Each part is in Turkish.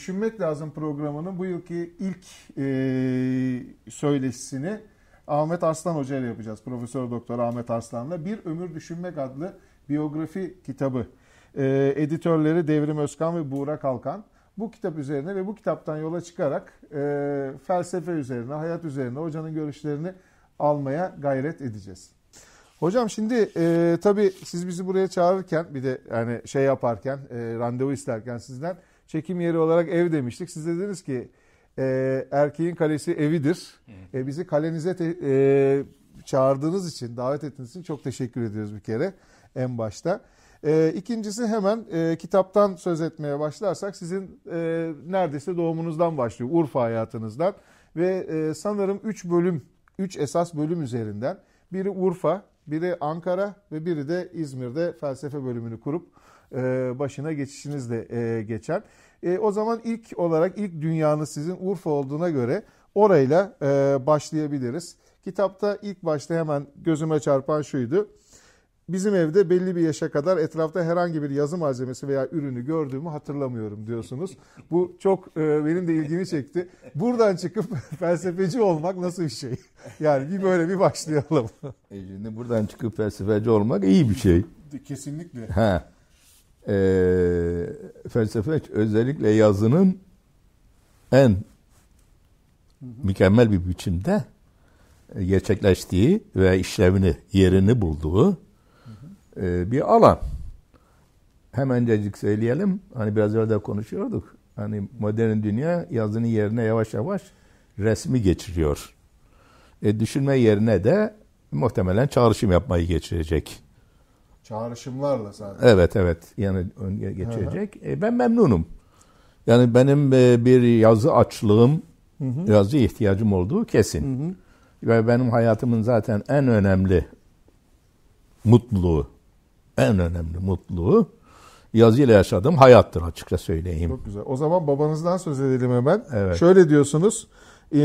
Düşünmek Lazım programının bu yılki ilk e, söyleşisini Ahmet Arslan Hoca ile yapacağız. Profesör Doktor Ahmet Arslan'la Bir Ömür Düşünmek adlı biyografi kitabı. E, editörleri Devrim Özkan ve Buğra Kalkan. Bu kitap üzerine ve bu kitaptan yola çıkarak e, felsefe üzerine, hayat üzerine hocanın görüşlerini almaya gayret edeceğiz. Hocam şimdi e, tabii siz bizi buraya çağırırken bir de yani şey yaparken, e, randevu isterken sizden çekim yeri olarak ev demiştik. Siz dediniz ki e, erkeğin kalesi evidir. E, bizi kalenize te, e, çağırdığınız için, davet ettiğiniz için çok teşekkür ediyoruz bir kere en başta. E, ikincisi hemen e, kitaptan söz etmeye başlarsak sizin e, neredeyse doğumunuzdan başlıyor, Urfa hayatınızdan. Ve e, sanırım 3 bölüm, 3 esas bölüm üzerinden. Biri Urfa, biri Ankara ve biri de İzmir'de felsefe bölümünü kurup e, başına geçişiniz de e, geçer. E, o zaman ilk olarak ilk dünyanız sizin Urfa olduğuna göre orayla başlayabiliriz. Kitapta ilk başta hemen gözüme çarpan şuydu. Bizim evde belli bir yaşa kadar etrafta herhangi bir yazı malzemesi veya ürünü gördüğümü hatırlamıyorum diyorsunuz. Bu çok e, benim de ilgimi çekti. Buradan çıkıp felsefeci olmak nasıl bir şey? Yani bir böyle bir başlayalım. E şimdi buradan çıkıp felsefeci olmak iyi bir şey. Kesinlikle. Ha. E, felsefe özellikle yazının en mükemmel bir biçimde gerçekleştiği ve işlevini, yerini bulduğu e, bir alan. hemen Hemencecik söyleyelim. Hani biraz evvel de konuşuyorduk. Hani modern dünya yazının yerine yavaş yavaş resmi geçiriyor. E, düşünme yerine de muhtemelen çağrışım yapmayı geçirecek. Çağrışımlarla zaten. Evet evet. Yani geçirecek. E, ben memnunum. Yani benim e, bir yazı açlığım, hı hı. yazı ihtiyacım olduğu kesin. Hı hı. Ve benim hayatımın zaten en önemli mutluluğu en önemli mutluluğu yazıyla yaşadığım hayattır açıkça söyleyeyim. Çok güzel. O zaman babanızdan söz edelim hemen. Evet. Şöyle diyorsunuz. E,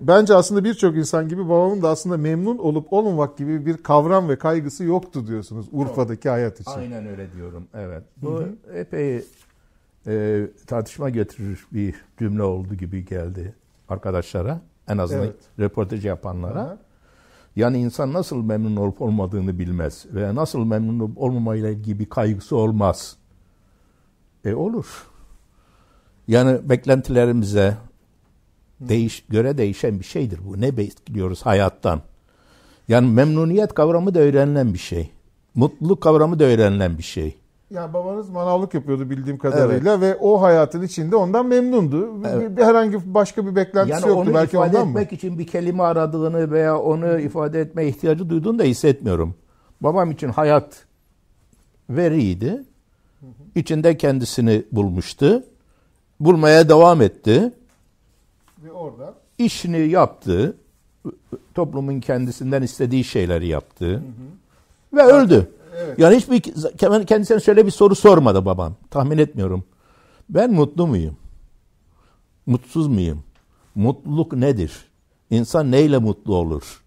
bence aslında birçok insan gibi babamın da aslında memnun olup olmamak gibi bir kavram ve kaygısı yoktu diyorsunuz Urfa'daki hayat için. Aynen öyle diyorum. Evet. Bu Hı-hı. epey e, tartışma getirir bir cümle oldu gibi geldi arkadaşlara. En azından evet. röportaj yapanlara. Hı-hı. Yani insan nasıl memnun olup olmadığını bilmez veya nasıl memnun olup olmamayla ilgili kaygısı olmaz. E olur. Yani beklentilerimize değiş, göre değişen bir şeydir bu. Ne bekliyoruz hayattan? Yani memnuniyet kavramı da öğrenilen bir şey. Mutluluk kavramı da öğrenilen bir şey. Yani babanız manavlık yapıyordu bildiğim kadarıyla evet. ve o hayatın içinde ondan memnundu. Evet. Bir, herhangi başka bir beklentisi yani yoktu. Onu Belki ifade etmek için bir kelime aradığını veya onu ifade etme ihtiyacı duyduğunu da hissetmiyorum. Babam için hayat veriydi. İçinde kendisini bulmuştu. Bulmaya devam etti. Ve orada işini yaptı. Toplumun kendisinden istediği şeyleri yaptı. Hı hı. Ve öldü. Evet. Yani hiçbir kendisine şöyle bir soru sormadı babam. Tahmin etmiyorum. Ben mutlu muyum? Mutsuz muyum? Mutluluk nedir? İnsan neyle mutlu olur?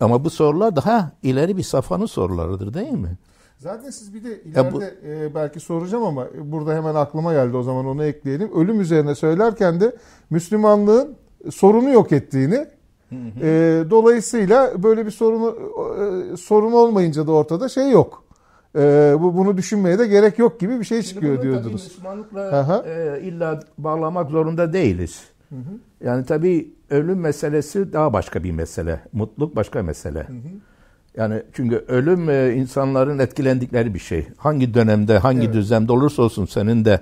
Ama bu sorular daha ileri bir safhanın sorularıdır değil mi? Zaten siz bir de ileride bu, e, belki soracağım ama burada hemen aklıma geldi o zaman onu ekleyelim. Ölüm üzerine söylerken de Müslümanlığın sorunu yok ettiğini hı hı. E, dolayısıyla böyle bir sorunu e, sorun olmayınca da ortada şey yok e, bu bunu düşünmeye de gerek yok gibi bir şey çıkıyor Şimdi diyordunuz. Müslümanlıkla e, illa bağlamak zorunda değiliz. Hı hı. Yani tabii ölüm meselesi daha başka bir mesele. Mutluluk başka mesele. Hı hı. Yani çünkü ölüm e, insanların etkilendikleri bir şey. Hangi dönemde, hangi evet. düzlemde olursa olsun senin de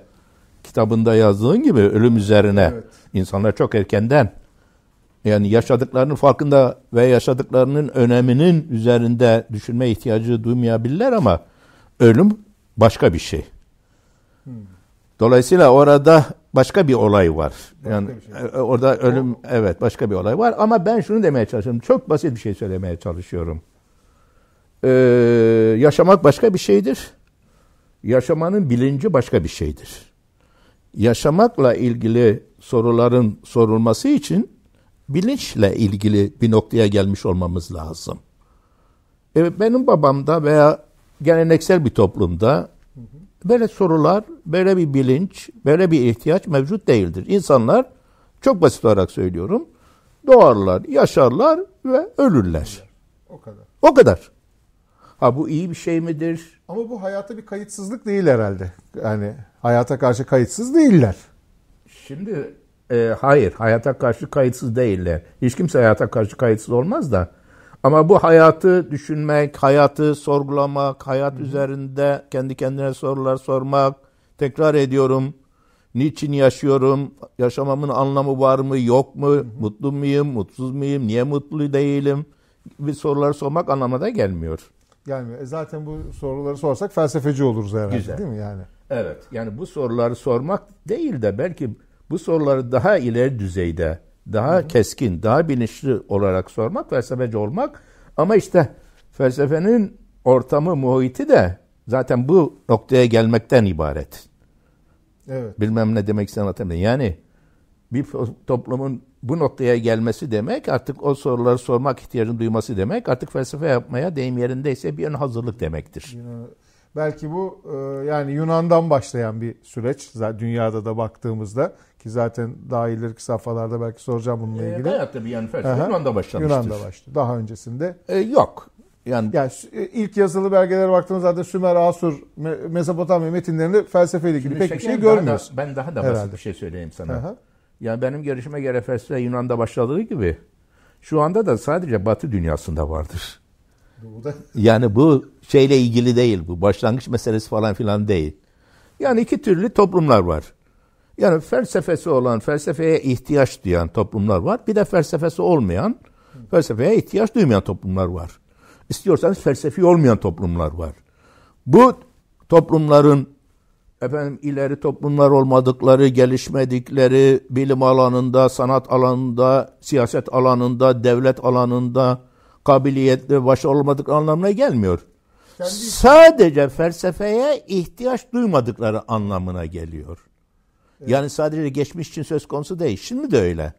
kitabında yazdığın gibi ölüm üzerine evet. insanlar çok erkenden yani yaşadıklarının farkında ve yaşadıklarının öneminin üzerinde düşünme ihtiyacı duymayabilirler ama ölüm başka bir şey. Dolayısıyla orada başka bir olay var. Yani şey. E, orada ölüm o, evet başka bir olay var ama ben şunu demeye çalışıyorum. Çok basit bir şey söylemeye çalışıyorum. Ee, yaşamak başka bir şeydir. Yaşamanın bilinci başka bir şeydir. Yaşamakla ilgili soruların sorulması için bilinçle ilgili bir noktaya gelmiş olmamız lazım. Evet, benim babamda veya geleneksel bir toplumda böyle sorular, böyle bir bilinç, böyle bir ihtiyaç mevcut değildir. İnsanlar çok basit olarak söylüyorum. Doğarlar, yaşarlar ve ölürler. O kadar. O kadar. Ha bu iyi bir şey midir? Ama bu hayata bir kayıtsızlık değil herhalde. Yani hayata karşı kayıtsız değiller. Şimdi e, hayır, hayata karşı kayıtsız değiller. Hiç kimse hayata karşı kayıtsız olmaz da ama bu hayatı düşünmek, hayatı sorgulamak, hayat Hı. üzerinde kendi kendine sorular sormak, tekrar ediyorum. Niçin yaşıyorum? Yaşamamın anlamı var mı, yok mu? Hı. Mutlu muyum, mutsuz muyum? Niye mutlu değilim? Bir sorular sormak anlamına gelmiyor. Gelmiyor. E zaten bu soruları sorsak felsefeci oluruz herhalde Güzel. değil mi yani? Evet. Yani bu soruları sormak değil de belki bu soruları daha ileri düzeyde daha Hı-hı. keskin, daha bilinçli olarak sormak, felsefeci olmak. Ama işte felsefenin ortamı, muhiti de zaten bu noktaya gelmekten ibaret. Evet. Bilmem ne demek sanatım. Yani bir toplumun bu noktaya gelmesi demek artık o soruları sormak ihtiyacını duyması demek artık felsefe yapmaya deyim yerindeyse bir ön hazırlık demektir. Yine Belki bu e, yani Yunan'dan başlayan bir süreç dünyada da baktığımızda ki zaten daha ileriki safhalarda belki soracağım bununla e, ilgili. E, hayat tabii yani felsefe Yunan'da başlamıştır. Yunan'da başladı. Daha öncesinde. E, yok. Yani, yani e, ilk yazılı belgelere baktığımız zaten Sümer, Asur, Mezopotamya metinlerinde felsefeyle ilgili pek bir şey görmüyoruz. Daha ben daha da basit Herhalde. bir şey söyleyeyim sana. Aha. Yani benim görüşüme göre felsefe Yunan'da başladığı gibi şu anda da sadece Batı dünyasında vardır. Doğuda. Yani bu şeyle ilgili değil bu. Başlangıç meselesi falan filan değil. Yani iki türlü toplumlar var. Yani felsefesi olan, felsefeye ihtiyaç duyan toplumlar var. Bir de felsefesi olmayan, felsefeye ihtiyaç duymayan toplumlar var. İstiyorsanız felsefi olmayan toplumlar var. Bu toplumların efendim ileri toplumlar olmadıkları, gelişmedikleri bilim alanında, sanat alanında, siyaset alanında, devlet alanında, Kabiliyetli baş olmadık anlamına gelmiyor. Kendi... Sadece felsefeye ihtiyaç duymadıkları anlamına geliyor. Evet. Yani sadece geçmiş için söz konusu değil. Şimdi de öyle.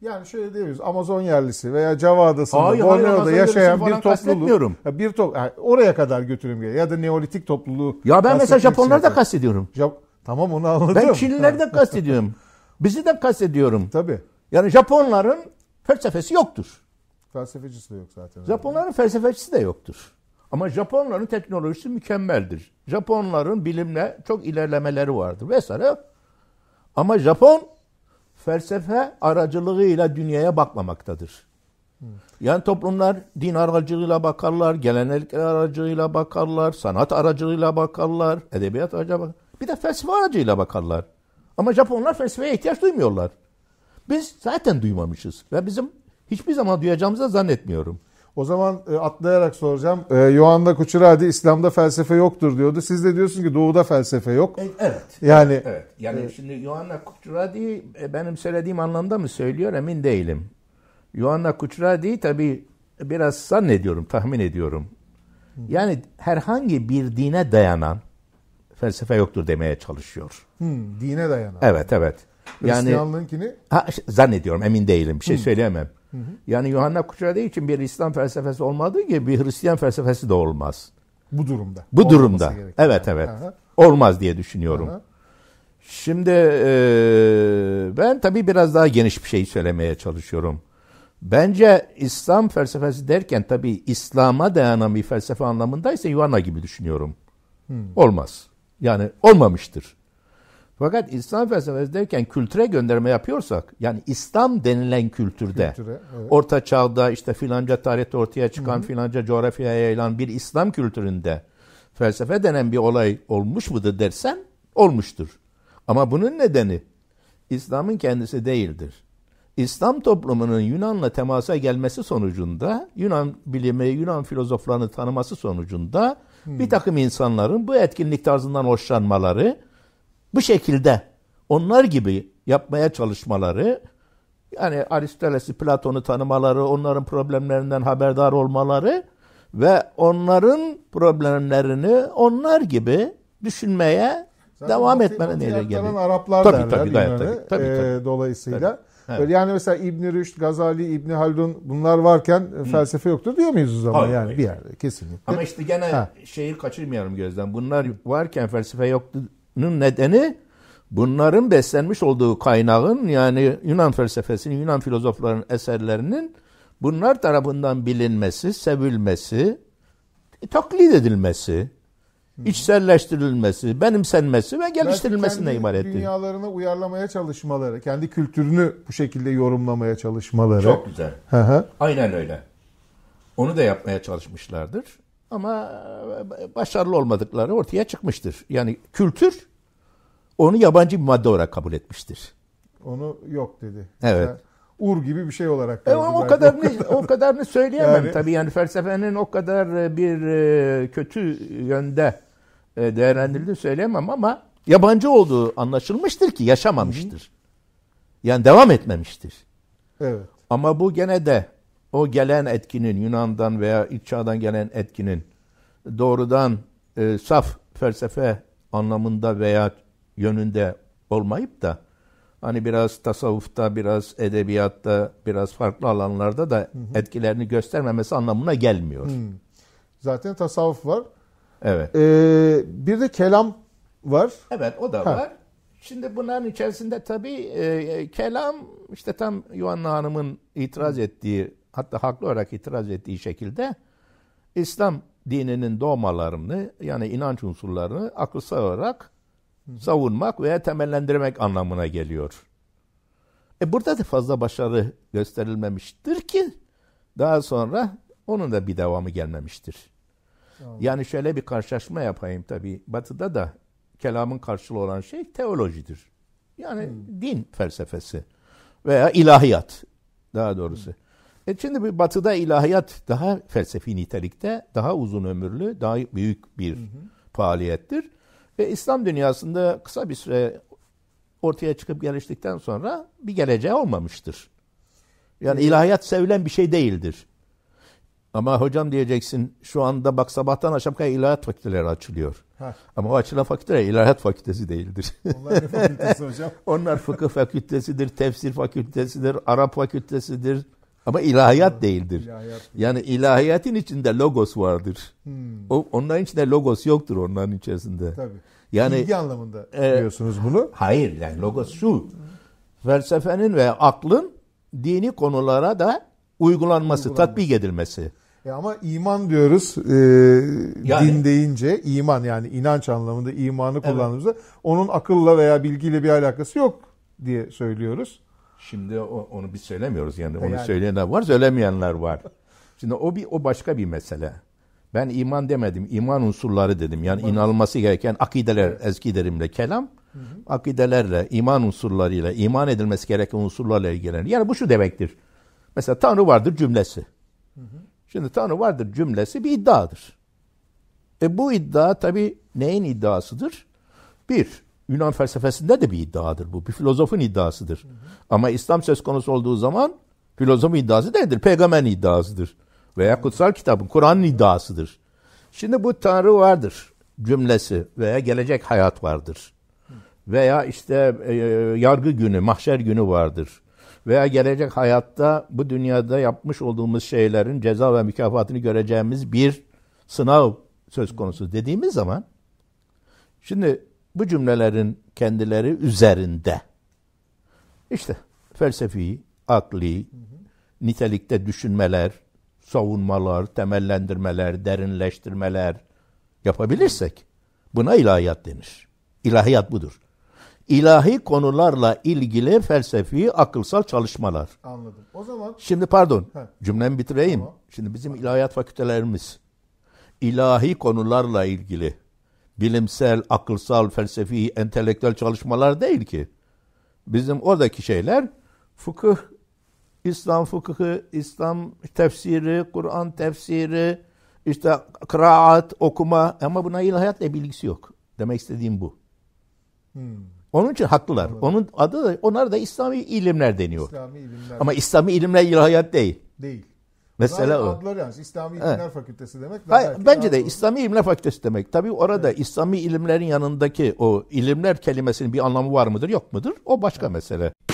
Yani şöyle diyoruz Amazon yerlisi veya Java adasında, Borneo'da yaşayan bir topluluğu. Ya bir to yani oraya kadar götürüm geliyor. Ya da Neolitik topluluğu. Ya ben mesela Japonları da kastediyorum. Jap tamam onu anladım. Ben Çinlileri de kastediyorum. Bizi de kastediyorum. Tabii. Yani Japonların felsefesi yoktur. Felsefecisi de yok zaten. Japonların yani. felsefecisi de yoktur. Ama Japonların teknolojisi mükemmeldir. Japonların bilimle çok ilerlemeleri vardır vesaire. Ama Japon felsefe aracılığıyla dünyaya bakmamaktadır. Yani toplumlar din aracılığıyla bakarlar, gelenekler aracılığıyla bakarlar, sanat aracılığıyla bakarlar, edebiyat aracılığıyla bakarlar. Bir de felsefe aracılığıyla bakarlar. Ama Japonlar felsefeye ihtiyaç duymuyorlar. Biz zaten duymamışız ve bizim hiçbir zaman duyacağımızı zannetmiyorum. O zaman e, atlayarak soracağım. E, Yohanna Kuçuradi İslam'da felsefe yoktur diyordu. Siz de diyorsun ki Doğu'da felsefe yok. E, evet. Yani evet. evet. Yani e, şimdi Yohanna Kuçuradi benim söylediğim anlamda mı söylüyor emin değilim. Yohanna Kuçuradi tabi biraz zannediyorum, tahmin ediyorum. Yani herhangi bir dine dayanan felsefe yoktur demeye çalışıyor. Hmm, dine dayanan. Evet, evet. Yani, Hristiyanlığınkini? Ha, zannediyorum, emin değilim. Bir şey hmm. söyleyemem. Hı Yani Yuhanna Kuşadı için bir İslam felsefesi olmadığı gibi bir Hristiyan felsefesi de olmaz. Bu durumda. Bu Olmaması durumda. Gerekir. Evet evet. Aha. Olmaz diye düşünüyorum. Aha. Şimdi e, ben tabii biraz daha geniş bir şey söylemeye çalışıyorum. Bence İslam felsefesi derken tabii İslam'a dayanan bir felsefe anlamındaysa Yuhanna gibi düşünüyorum. Hmm. Olmaz. Yani olmamıştır. Fakat İslam felsefesi derken kültüre gönderme yapıyorsak yani İslam denilen kültürde kültüre, evet. orta çağda işte filanca tarihte ortaya çıkan Hı-hı. filanca coğrafyaya yayılan bir İslam kültüründe felsefe denen bir olay olmuş mudur dersen olmuştur. Ama bunun nedeni İslam'ın kendisi değildir. İslam toplumunun Yunan'la temasa gelmesi sonucunda Yunan bilimi, Yunan filozoflarını tanıması sonucunda hmm. bir takım insanların bu etkinlik tarzından hoşlanmaları bu şekilde onlar gibi yapmaya çalışmaları yani Aristoteles'i, Platon'u tanımaları, onların problemlerinden haberdar olmaları ve onların problemlerini onlar gibi düşünmeye Zaten devam etmenin ile geliyor. Araplar tabii, derler tabii, gayet, tabii, tabii, ee, tabii, e, dolayısıyla. Tabii. Evet. yani mesela İbn Rüşd, Gazali, İbn Haldun bunlar varken Hı. felsefe yoktur diyor muyuz o zaman Hayır, yani bir yerde kesinlikle. Ama işte gene ha. şeyi kaçırmayalım gözden. Bunlar varken felsefe yoktu nedeni bunların beslenmiş olduğu kaynağın yani Yunan felsefesinin, Yunan filozofların eserlerinin bunlar tarafından bilinmesi, sevilmesi, e, taklit edilmesi, Hı. içselleştirilmesi, benimsenmesi ve geliştirilmesine kendi ibaret etti. Dünyalarını uyarlamaya çalışmaları, kendi kültürünü bu şekilde yorumlamaya çalışmaları. Çok güzel. Aynen öyle. Onu da yapmaya çalışmışlardır. Ama e, başarılı olmadıkları ortaya çıkmıştır. Yani kültür onu yabancı bir madde olarak kabul etmiştir. Onu yok dedi. Evet. Yani ur gibi bir şey olarak. E, o kadar ne, o kadar ne söyleyemem yani... tabii yani felsefenin o kadar e, bir e, kötü yönde değerlendirildiğini söyleyemem ama yabancı olduğu anlaşılmıştır ki yaşamamıştır. Hı-hı. Yani devam etmemiştir. Evet. Ama bu gene de o gelen etkinin Yunan'dan veya İç Çağ'dan gelen etkinin doğrudan e, saf felsefe anlamında veya yönünde olmayıp da hani biraz tasavvufta, biraz edebiyatta, biraz farklı alanlarda da hı hı. etkilerini göstermemesi anlamına gelmiyor. Hı. Zaten tasavvuf var. Evet. Ee, bir de kelam var. Evet o da ha. var. Şimdi bunların içerisinde tabii e, kelam işte tam Yuhanna Hanım'ın itiraz ettiği hatta haklı olarak itiraz ettiği şekilde İslam dininin doğmalarını yani inanç unsurlarını akılsal olarak savunmak veya temellendirmek anlamına geliyor. E burada da fazla başarı gösterilmemiştir ki daha sonra onun da bir devamı gelmemiştir. Yani şöyle bir karşılaşma yapayım tabii. Batı'da da kelamın karşılığı olan şey teolojidir. Yani hmm. din felsefesi veya ilahiyat daha doğrusu. Hmm. E şimdi bir batıda ilahiyat daha felsefi nitelikte, daha uzun ömürlü, daha büyük bir hı hı. faaliyettir. Ve İslam dünyasında kısa bir süre ortaya çıkıp geliştikten sonra bir geleceği olmamıştır. Yani hı. ilahiyat sevilen bir şey değildir. Ama hocam diyeceksin şu anda bak sabahtan akşam kadar ilahiyat fakülteleri açılıyor. Heh. Ama o açılan fakülte ilahiyat fakültesi değildir. Onlar ne fakültesi hocam? Onlar fıkıh fakültesidir, tefsir fakültesidir, Arap fakültesidir, ama ilahiyat hmm. değildir. Yani ilahiyatın içinde logos vardır. Hmm. O onların içinde logos yoktur onların içerisinde. Tabii. Yani bilgi anlamında Biliyorsunuz e, bunu. Hayır yani logos şu. Felsefenin ve aklın dini konulara da uygulanması, uygulanması. tatbik edilmesi. E ama iman diyoruz e, yani, din deyince iman yani inanç anlamında imanı kullandığımızda evet. onun akılla veya bilgiyle bir alakası yok diye söylüyoruz. Şimdi o, onu biz söylemiyoruz yani. Onu yani. söyleyenler var, söylemeyenler var. Şimdi o bir o başka bir mesele. Ben iman demedim. iman unsurları dedim. Yani iman. inanılması gereken akideler evet. eski derimle kelam. Hı hı. Akidelerle, iman unsurlarıyla, iman edilmesi gereken unsurlarla ilgilenir. Yani bu şu demektir. Mesela Tanrı vardır cümlesi. Hı hı. Şimdi Tanrı vardır cümlesi bir iddiadır. E bu iddia tabii neyin iddiasıdır? Bir, Yunan felsefesinde de bir iddiadır bu. Bir filozofun iddiasıdır. Hı hı. Ama İslam söz konusu olduğu zaman filozofun iddiası değildir. Peygamber iddiasıdır. Veya kutsal kitabın, Kur'an'ın iddiasıdır. Şimdi bu Tanrı vardır cümlesi veya gelecek hayat vardır. Veya işte e, e, yargı günü, mahşer günü vardır. Veya gelecek hayatta bu dünyada yapmış olduğumuz şeylerin ceza ve mükafatını göreceğimiz bir sınav söz konusu dediğimiz zaman şimdi bu cümlelerin kendileri üzerinde işte felsefi, akli, hı hı. nitelikte düşünmeler, savunmalar, temellendirmeler, derinleştirmeler yapabilirsek buna ilahiyat denir. İlahiyat budur. İlahi konularla ilgili felsefi, akılsal çalışmalar. Anladım. O zaman Şimdi pardon. He. Cümlemi bitireyim. Tamam. Şimdi bizim ilahiyat fakültelerimiz ilahi konularla ilgili bilimsel, akılsal, felsefi, entelektüel çalışmalar değil ki. Bizim oradaki şeyler fıkıh, İslam fıkıhı, İslam tefsiri, Kur'an tefsiri, işte kıraat, okuma ama buna ilahiyatla bilgisi yok. Demek istediğim bu. Hmm. Onun için haklılar. Anladım. Onun adı da onlar da İslami ilimler deniyor. İslami ilimler. Ama İslami ilimler ilahiyat değil. Değil. Mesela o. Adları yani İslami İlimler evet. Fakültesi demek. Daha Hayır, bence de İslami İlimler Fakültesi demek. Tabii orada evet. İslami ilimlerin yanındaki o ilimler kelimesinin bir anlamı var mıdır yok mudur? O başka evet. mesele.